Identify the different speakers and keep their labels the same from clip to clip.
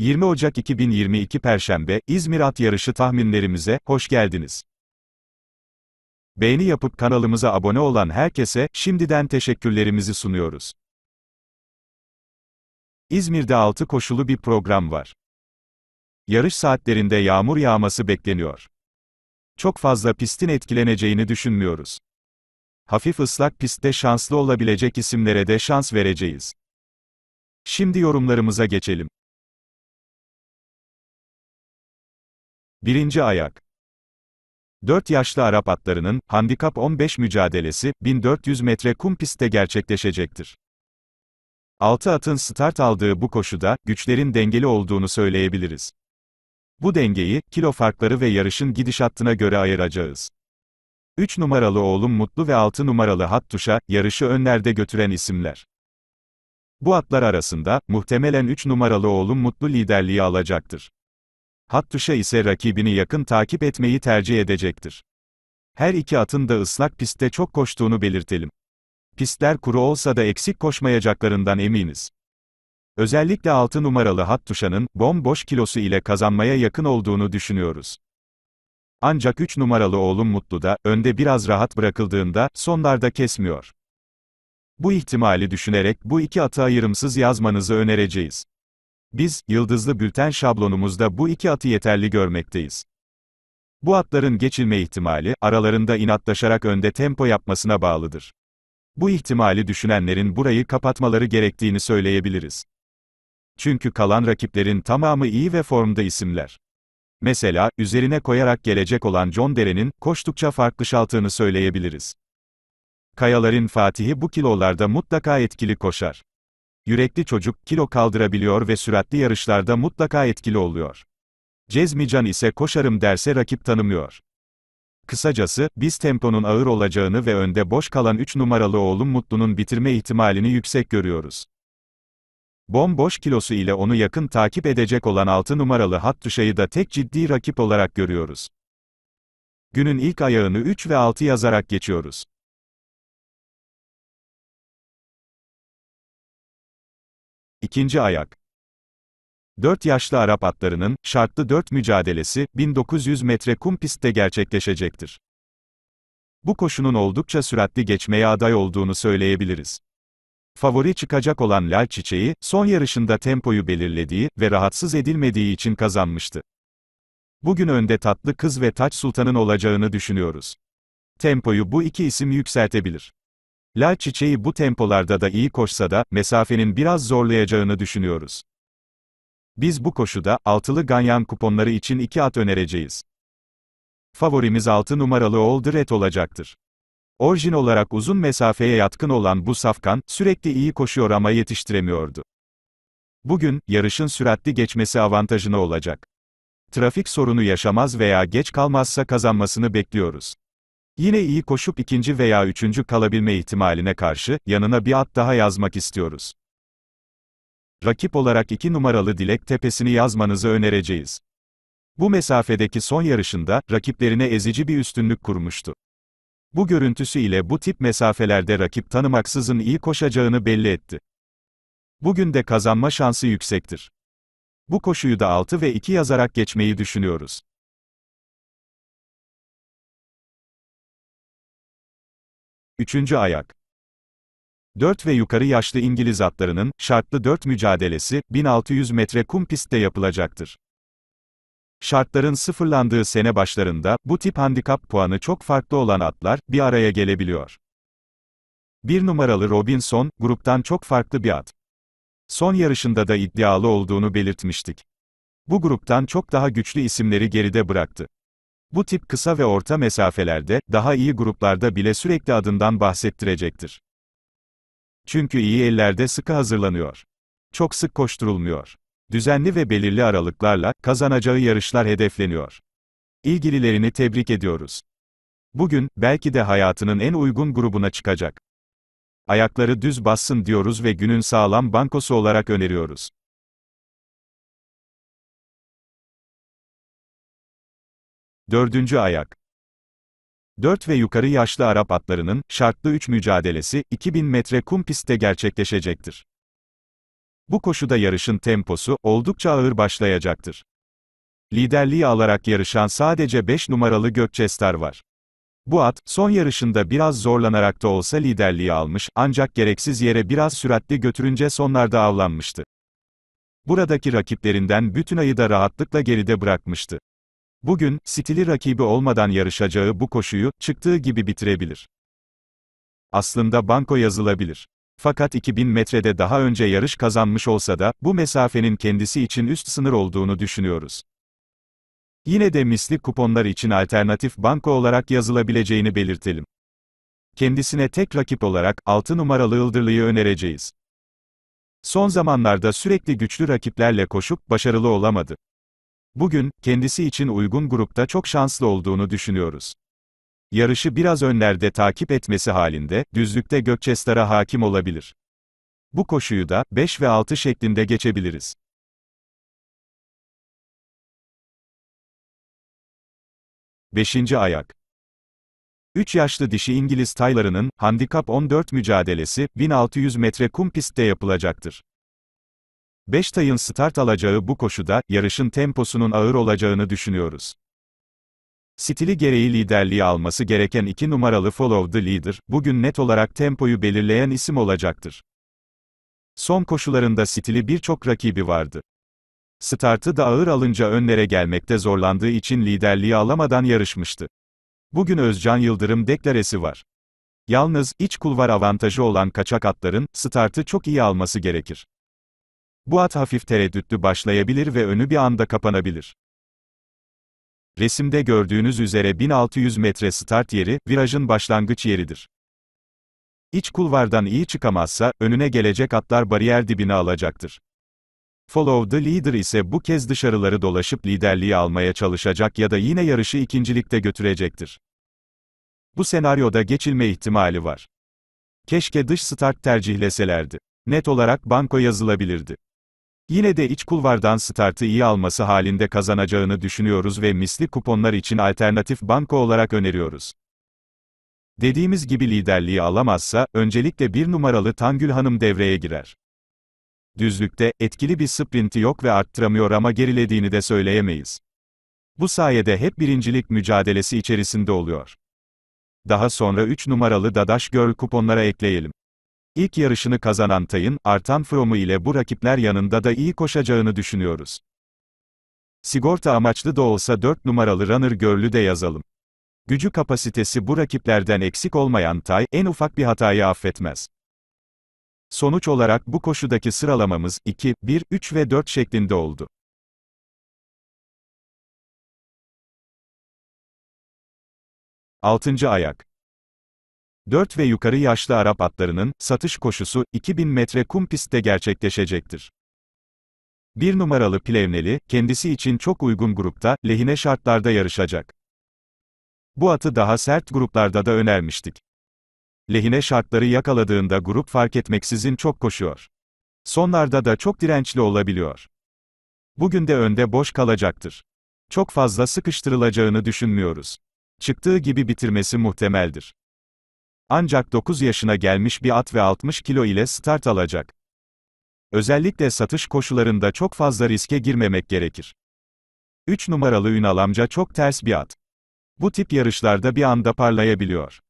Speaker 1: 20 Ocak 2022
Speaker 2: Perşembe, İzmir At Yarışı tahminlerimize, hoş geldiniz. Beğeni yapıp kanalımıza abone olan herkese, şimdiden teşekkürlerimizi sunuyoruz. İzmir'de 6 koşulu bir program var. Yarış saatlerinde yağmur yağması bekleniyor. Çok fazla pistin etkileneceğini düşünmüyoruz. Hafif ıslak pistte şanslı olabilecek isimlere de şans vereceğiz.
Speaker 1: Şimdi yorumlarımıza geçelim.
Speaker 2: Birinci ayak 4 yaşlı Arap atlarının, Handikap 15 mücadelesi, 1400 metre kum pistte gerçekleşecektir. 6 atın start aldığı bu koşuda, güçlerin dengeli olduğunu söyleyebiliriz. Bu dengeyi, kilo farkları ve yarışın gidişatına göre ayıracağız. 3 numaralı oğlum Mutlu ve 6 numaralı Hattuş'a, yarışı önlerde götüren isimler. Bu atlar arasında, muhtemelen 3 numaralı oğlum Mutlu liderliği alacaktır. Hattuşa ise rakibini yakın takip etmeyi tercih edecektir. Her iki atın da ıslak pistte çok koştuğunu belirtelim. Pistler kuru olsa da eksik koşmayacaklarından eminiz. Özellikle 6 numaralı Hattuşa'nın, bomboş kilosu ile kazanmaya yakın olduğunu düşünüyoruz. Ancak 3 numaralı oğlum Mutlu da, önde biraz rahat bırakıldığında, sonlarda kesmiyor. Bu ihtimali düşünerek bu iki atı ayırımsız yazmanızı önereceğiz. Biz, yıldızlı bülten şablonumuzda bu iki atı yeterli görmekteyiz. Bu atların geçilme ihtimali, aralarında inatlaşarak önde tempo yapmasına bağlıdır. Bu ihtimali düşünenlerin burayı kapatmaları gerektiğini söyleyebiliriz. Çünkü kalan rakiplerin tamamı iyi ve formda isimler. Mesela, üzerine koyarak gelecek olan John Deren'in, koştukça farklı şaltığını söyleyebiliriz. Kayaların Fatih'i bu kilolarda mutlaka etkili koşar yürekli çocuk kilo kaldırabiliyor ve süratli yarışlarda mutlaka etkili oluyor. Cezmican ise koşarım derse rakip tanımıyor. Kısacası, biz temponun ağır olacağını ve önde boş kalan 3 numaralı oğlum Mutlu'nun bitirme ihtimalini yüksek görüyoruz. Bomboş kilosu ile onu yakın takip edecek olan 6 numaralı Hattuşa'yı da tek ciddi rakip olarak görüyoruz. Günün ilk ayağını 3 ve 6 yazarak geçiyoruz. İkinci ayak. Dört yaşlı Arap atlarının, şartlı dört mücadelesi, 1900 metre kum pistte gerçekleşecektir. Bu koşunun oldukça süratli geçmeye aday olduğunu söyleyebiliriz. Favori çıkacak olan Lal Çiçeği, son yarışında tempoyu belirlediği ve rahatsız edilmediği için kazanmıştı. Bugün önde Tatlı Kız ve Taç Sultan'ın olacağını düşünüyoruz. Tempoyu bu iki isim yükseltebilir. La çiçeği bu tempolarda da iyi koşsa da, mesafenin biraz zorlayacağını düşünüyoruz. Biz bu koşuda, altılı ganyan kuponları için iki at önereceğiz. Favorimiz 6 numaralı Old Red olacaktır. Orjin olarak uzun mesafeye yatkın olan bu safkan, sürekli iyi koşuyor ama yetiştiremiyordu. Bugün, yarışın süratli geçmesi avantajına olacak. Trafik sorunu yaşamaz veya geç kalmazsa kazanmasını bekliyoruz. Yine iyi koşup ikinci veya üçüncü kalabilme ihtimaline karşı, yanına bir at daha yazmak istiyoruz. Rakip olarak iki numaralı Dilek Tepesi'ni yazmanızı önereceğiz. Bu mesafedeki son yarışında, rakiplerine ezici bir üstünlük kurmuştu. Bu görüntüsü ile bu tip mesafelerde rakip tanımaksızın iyi koşacağını belli etti. Bugün de kazanma şansı yüksektir. Bu koşuyu da 6 ve 2 yazarak geçmeyi
Speaker 1: düşünüyoruz.
Speaker 2: Üçüncü ayak. 4 ve yukarı yaşlı İngiliz atlarının, şartlı 4 mücadelesi, 1600 metre kum pistte yapılacaktır. Şartların sıfırlandığı sene başlarında, bu tip handikap puanı çok farklı olan atlar, bir araya gelebiliyor. Bir numaralı Robinson, gruptan çok farklı bir at. Son yarışında da iddialı olduğunu belirtmiştik. Bu gruptan çok daha güçlü isimleri geride bıraktı. Bu tip kısa ve orta mesafelerde, daha iyi gruplarda bile sürekli adından bahsettirecektir. Çünkü iyi ellerde sıkı hazırlanıyor. Çok sık koşturulmuyor. Düzenli ve belirli aralıklarla, kazanacağı yarışlar hedefleniyor. İlgililerini tebrik ediyoruz. Bugün, belki de hayatının en uygun grubuna çıkacak. Ayakları düz bassın diyoruz ve günün sağlam
Speaker 1: bankosu olarak öneriyoruz.
Speaker 2: Dördüncü ayak. Dört ve yukarı yaşlı Arap atlarının, şartlı üç mücadelesi, 2000 metre kum pistte gerçekleşecektir. Bu koşuda yarışın temposu, oldukça ağır başlayacaktır. Liderliği alarak yarışan sadece 5 numaralı Gökçestar var. Bu at, son yarışında biraz zorlanarak da olsa liderliği almış, ancak gereksiz yere biraz süratli götürünce sonlarda avlanmıştı. Buradaki rakiplerinden bütün ayı da rahatlıkla geride bırakmıştı. Bugün, stili rakibi olmadan yarışacağı bu koşuyu, çıktığı gibi bitirebilir. Aslında banko yazılabilir. Fakat 2000 metrede daha önce yarış kazanmış olsa da, bu mesafenin kendisi için üst sınır olduğunu düşünüyoruz. Yine de misli kuponlar için alternatif banko olarak yazılabileceğini belirtelim. Kendisine tek rakip olarak 6 numaralı Ildırlı'yı önereceğiz. Son zamanlarda sürekli güçlü rakiplerle koşup başarılı olamadı. Bugün, kendisi için uygun grupta çok şanslı olduğunu düşünüyoruz. Yarışı biraz önlerde takip etmesi halinde, düzlükte Gökçestar'a hakim olabilir. Bu koşuyu da, 5 ve 6 şeklinde geçebiliriz. Beşinci ayak. 3 yaşlı dişi İngiliz taylarının, handikap 14 mücadelesi, 1600 metre kum pistte yapılacaktır. Beştay'ın start alacağı bu koşuda, yarışın temposunun ağır olacağını düşünüyoruz. Stili gereği liderliği alması gereken 2 numaralı Follow the Leader, bugün net olarak tempoyu belirleyen isim olacaktır. Son koşularında stili birçok rakibi vardı. Startı da ağır alınca önlere gelmekte zorlandığı için liderliği alamadan yarışmıştı. Bugün Özcan Yıldırım deklaresi var. Yalnız, iç kulvar avantajı olan kaçak atların, startı çok iyi alması gerekir. Bu at hafif tereddütlü başlayabilir ve önü bir anda kapanabilir. Resimde gördüğünüz üzere 1600 metre start yeri, virajın başlangıç yeridir. İç kulvardan iyi çıkamazsa, önüne gelecek atlar bariyer dibine alacaktır. Follow the leader ise bu kez dışarıları dolaşıp liderliği almaya çalışacak ya da yine yarışı ikincilikte götürecektir. Bu senaryoda geçilme ihtimali var. Keşke dış start tercihleselerdi. Net olarak banko yazılabilirdi. Yine de iç kulvardan startı iyi alması halinde kazanacağını düşünüyoruz ve misli kuponlar için alternatif banko olarak öneriyoruz. Dediğimiz gibi liderliği alamazsa, öncelikle bir numaralı Tangül Hanım devreye girer. Düzlükte, etkili bir sprinti yok ve arttıramıyor ama gerilediğini de söyleyemeyiz. Bu sayede hep birincilik mücadelesi içerisinde oluyor. Daha sonra 3 numaralı Dadaş Girl kuponlara ekleyelim. İlk yarışını kazanan Tay'ın, artan formu ile bu rakipler yanında da iyi koşacağını düşünüyoruz. Sigorta amaçlı da olsa 4 numaralı runner görlü de yazalım. Gücü kapasitesi bu rakiplerden eksik olmayan Tay, en ufak bir hatayı affetmez. Sonuç olarak bu koşudaki sıralamamız 2, 1, 3 ve 4 şeklinde oldu.
Speaker 1: Altıncı ayak
Speaker 2: 4 ve yukarı yaşlı Arap atlarının satış koşusu 2000 metre kum pistte gerçekleşecektir. Bir numaralı Plevneli, kendisi için çok uygun grupta, lehine şartlarda yarışacak. Bu atı daha sert gruplarda da önermiştik. Lehine şartları yakaladığında grup fark etmeksizin çok koşuyor. Sonlarda da çok dirençli olabiliyor. Bugün de önde boş kalacaktır. Çok fazla sıkıştırılacağını düşünmüyoruz. Çıktığı gibi bitirmesi muhtemeldir. Ancak 9 yaşına gelmiş bir at ve 60 kilo ile start alacak. Özellikle satış koşularında çok fazla riske girmemek gerekir. 3 numaralı Ünal amca çok ters bir at. Bu tip yarışlarda bir anda parlayabiliyor.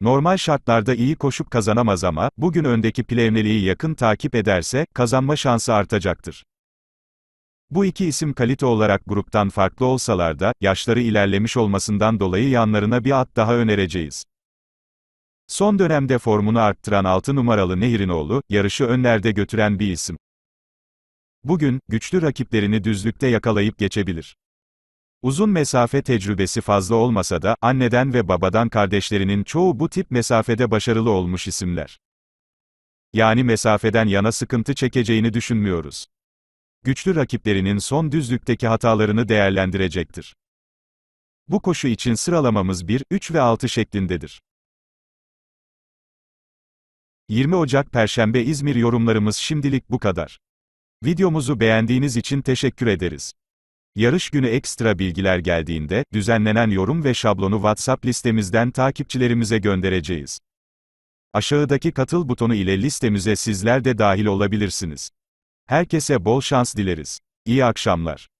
Speaker 2: Normal şartlarda iyi koşup kazanamaz ama, bugün öndeki Plevneli'yi yakın takip ederse, kazanma şansı artacaktır. Bu iki isim kalite olarak gruptan farklı olsalar da, yaşları ilerlemiş olmasından dolayı yanlarına bir at daha önereceğiz. Son dönemde formunu arttıran 6 numaralı nehirin oğlu, yarışı önlerde götüren bir isim. Bugün, güçlü rakiplerini düzlükte yakalayıp geçebilir. Uzun mesafe tecrübesi fazla olmasa da, anneden ve babadan kardeşlerinin çoğu bu tip mesafede başarılı olmuş isimler. Yani mesafeden yana sıkıntı çekeceğini düşünmüyoruz. Güçlü rakiplerinin son düzlükteki hatalarını değerlendirecektir. Bu koşu için sıralamamız 1, 3 ve 6 şeklindedir. 20 Ocak Perşembe İzmir yorumlarımız şimdilik bu kadar. Videomuzu beğendiğiniz için teşekkür ederiz. Yarış günü ekstra bilgiler geldiğinde, düzenlenen yorum ve şablonu WhatsApp listemizden takipçilerimize göndereceğiz. Aşağıdaki katıl butonu ile listemize sizler de dahil olabilirsiniz. Herkese bol şans dileriz. İyi akşamlar.